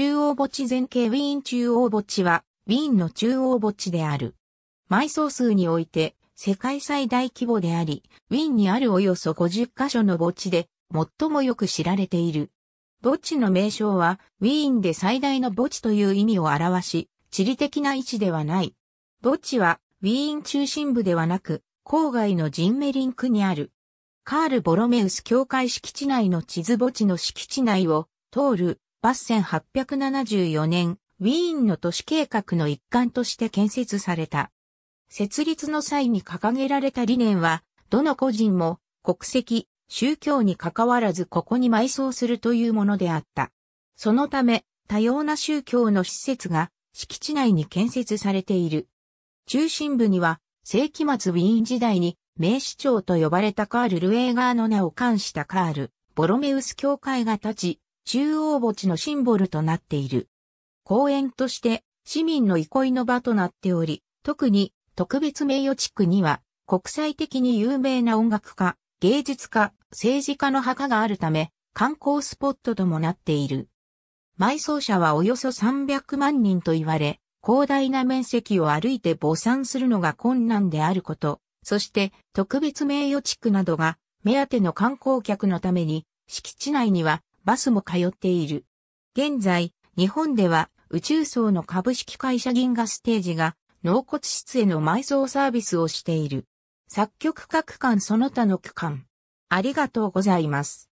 中央墓地前景ウィーン中央墓地は、ウィーンの中央墓地である。埋葬数において、世界最大規模であり、ウィーンにあるおよそ50カ所の墓地で、最もよく知られている。墓地の名称は、ウィーンで最大の墓地という意味を表し、地理的な位置ではない。墓地は、ウィーン中心部ではなく、郊外のジンメリン区にある。カール・ボロメウス教会敷地内の地図墓地の敷地内を通るバス1874年、ウィーンの都市計画の一環として建設された。設立の際に掲げられた理念は、どの個人も国籍、宗教に関わらずここに埋葬するというものであった。そのため、多様な宗教の施設が敷地内に建設されている。中心部には、世紀末ウィーン時代に名市長と呼ばれたカール・ルエーガーの名を冠したカール、ボロメウス教会が立ち、中央墓地のシンボルとなっている。公園として市民の憩いの場となっており、特に特別名誉地区には国際的に有名な音楽家、芸術家、政治家の墓があるため観光スポットともなっている。埋葬者はおよそ300万人と言われ、広大な面積を歩いて墓参するのが困難であること、そして特別名誉地区などが目当ての観光客のために敷地内にはバスも通っている。現在、日本では宇宙層の株式会社銀河ステージが納骨室への埋葬サービスをしている。作曲家区間その他の区間。ありがとうございます。